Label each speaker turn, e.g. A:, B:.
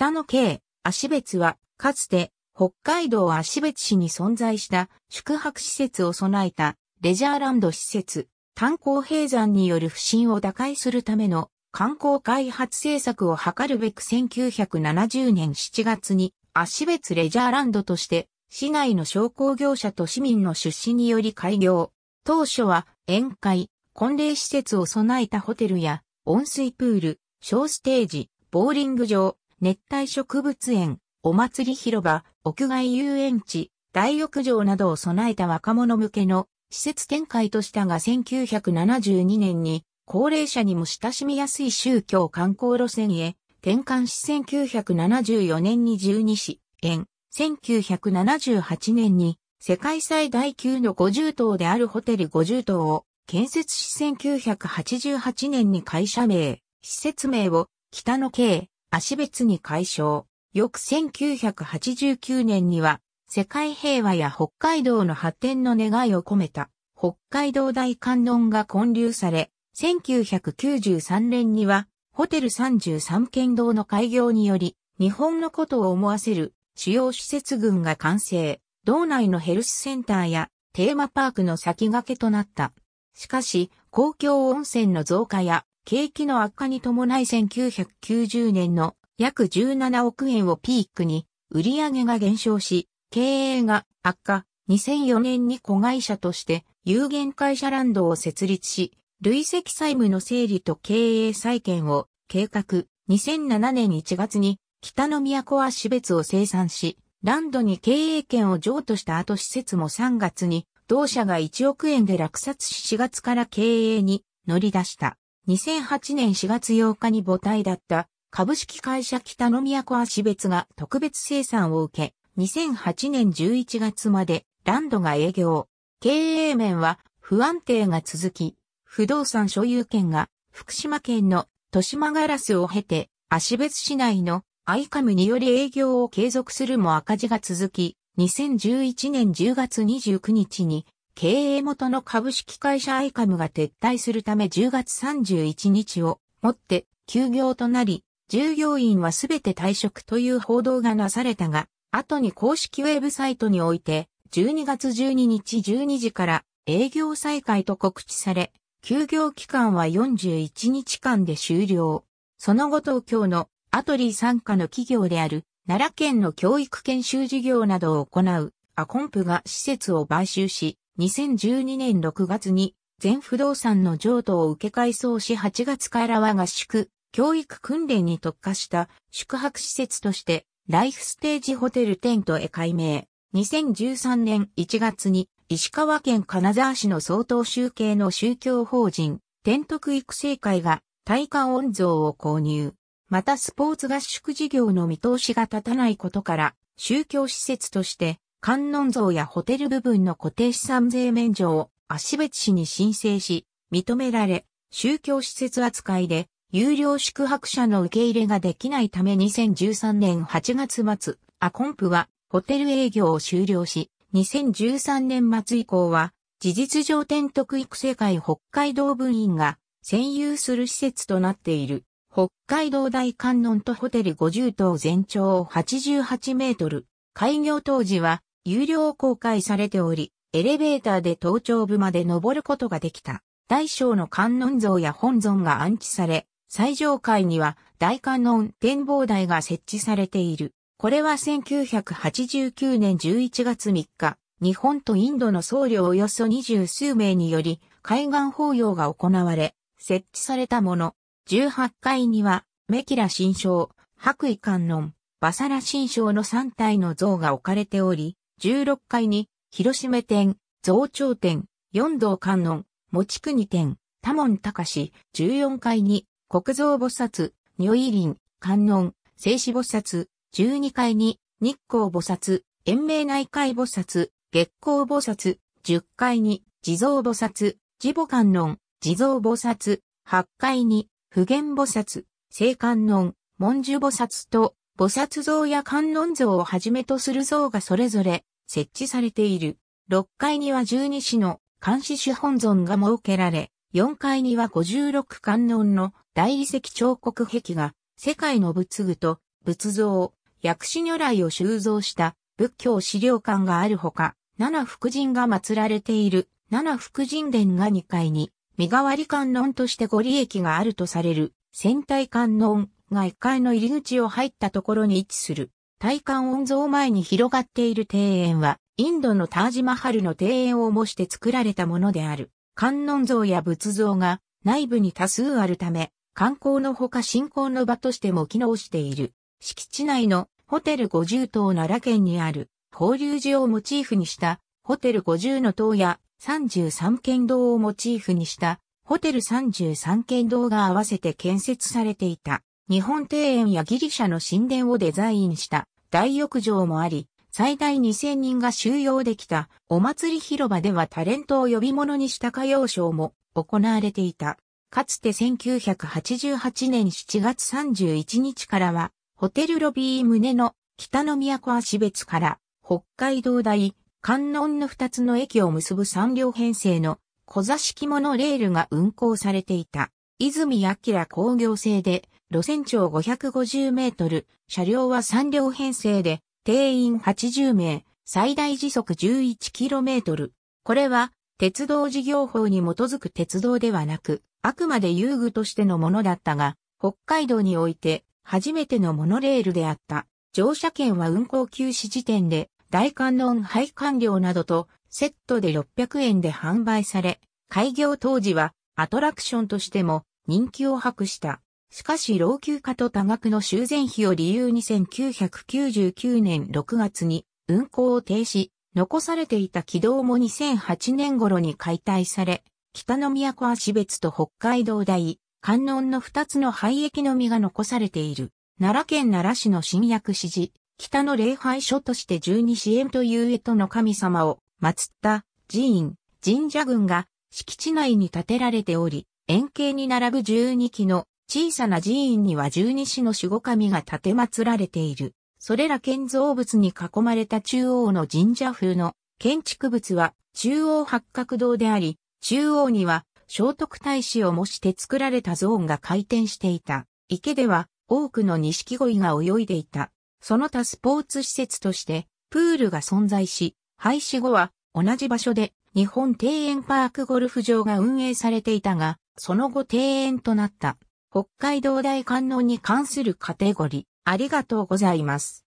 A: 北の京、足別は、かつて、北海道足別市に存在した宿泊施設を備えたレジャーランド施設、炭鉱閉山による不振を打開するための観光開発政策を図るべく1970年7月に足別レジャーランドとして市内の商工業者と市民の出資により開業。当初は宴会、婚礼施設を備えたホテルや温水プール、小ステージ、ボーリング場、熱帯植物園、お祭り広場、屋外遊園地、大浴場などを備えた若者向けの施設展開としたが1972年に高齢者にも親しみやすい宗教観光路線へ転換し1974年に12市園、1978年に世界最大級の50棟であるホテル50棟を建設し1988年に会社名、施設名を北の京、足別に解消。翌1989年には、世界平和や北海道の発展の願いを込めた、北海道大観音が建立され、1993年には、ホテル33県道の開業により、日本のことを思わせる主要施設群が完成、道内のヘルスセンターやテーマパークの先駆けとなった。しかし、公共温泉の増加や景気の悪化に伴い1990年の約17億円をピークに売上が減少し、経営が悪化、2004年に子会社として有限会社ランドを設立し、累積債務の整理と経営再建を計画、2007年1月に北の都市別を生産し、ランドに経営権を譲渡した後施設も3月に同社が1億円で落札し4月から経営に乗り出した。2008年4月8日に母体だった株式会社北の都足別が特別生産を受け、2008年11月までランドが営業。経営面は不安定が続き、不動産所有権が福島県の豊島ガラスを経て、足別市内のアイカムにより営業を継続するも赤字が続き、2011年10月29日に経営元の株式会社アイカムが撤退するため10月31日をもって休業となり、従業員はすべて退職という報道がなされたが、後に公式ウェブサイトにおいて、12月12日12時から営業再開と告知され、休業期間は41日間で終了。その後東京のアトリー参加の企業である奈良県の教育研修事業などを行うアコンプが施設を買収し、2012年6月に全不動産の譲渡を受け改装し8月からは合宿、教育訓練に特化した宿泊施設としてライフステージホテルテントへ改名。2013年1月に石川県金沢市の総統集計の宗教法人天徳育成会が体感温像を購入。またスポーツ合宿事業の見通しが立たないことから宗教施設として観音像やホテル部分の固定資産税免除を足別市に申請し、認められ、宗教施設扱いで、有料宿泊者の受け入れができないため2013年8月末、アコンプはホテル営業を終了し、2013年末以降は、事実上天徳育成会北海道部員が占有する施設となっている。北海道大観音とホテル50棟全長88メートル。開業当時は有料公開されており、エレベーターで頭頂部まで登ることができた。大小の観音像や本尊が安置され、最上階には大観音展望台が設置されている。これは1989年11月3日、日本とインドの僧侶およそ二十数名により、海岸法要が行われ、設置されたもの。18階には、メキラ新章、白衣観音、バサラ新章の3体の像が置かれており、16階に、広島店、増長店、四道観音、持国店、多門隆、14階に、国蔵菩薩、如意林、観音、静止菩薩、12階に、日光菩薩、延命内海菩薩、月光菩薩、10階に、地蔵菩薩、地母観音、地蔵菩薩、8階に、普賢菩薩、聖観音、文殊菩薩と、菩薩像や観音像をはじめとする像がそれぞれ、設置されている。6階には12市の監視主本尊が設けられ、4階には56観音の大理石彫刻壁が世界の仏具と仏像、薬師如来を収蔵した仏教資料館があるほか、七福神が祀られている七福神殿が2階に、身代わり観音としてご利益があるとされる、戦隊観音が1階の入り口を入ったところに位置する。大観音像前に広がっている庭園は、インドのタージマハルの庭園を模して作られたものである。観音像や仏像が内部に多数あるため、観光のほか信仰の場としても機能している。敷地内のホテル50棟奈良県にある法隆寺をモチーフにしたホテル50の塔や33県道をモチーフにしたホテル33県道が合わせて建設されていた。日本庭園やギリシャの神殿をデザインした大浴場もあり、最大2000人が収容できたお祭り広場ではタレントを呼び物にした歌謡ショーも行われていた。かつて1988年7月31日からは、ホテルロビー胸の北の都足別から北海道大、観音の2つの駅を結ぶ3両編成の小座敷モノレールが運行されていた。泉明工業製で路線長550メートル、車両は3両編成で、定員80名、最大時速1 1トル。これは、鉄道事業法に基づく鉄道ではなく、あくまで遊具としてのものだったが、北海道において、初めてのモノレールであった。乗車券は運行休止時点で、大観音配管料などと、セットで600円で販売され、開業当時は、アトラクションとしても、人気を博した。しかし老朽化と多額の修繕費を理由に1999年6月に運行を停止、残されていた軌道も2008年頃に解体され、北の都足別と北海道大、観音の二つの廃駅のみが残されている。奈良県奈良市の新薬指示、北の礼拝所として十二支援という江戸の神様を祀った寺院、神社群が敷地内に建てられており、円形に並ぶ12基の小さな寺院には十二支の守護神が建て祀られている。それら建造物に囲まれた中央の神社風の建築物は中央八角堂であり、中央には聖徳太子を模して作られたゾーンが回転していた。池では多くの錦鯉が泳いでいた。その他スポーツ施設としてプールが存在し、廃止後は同じ場所で日本庭園パークゴルフ場が運営されていたが、その後庭園となった。北海道大観音に関するカテゴリー。ありがとうございます。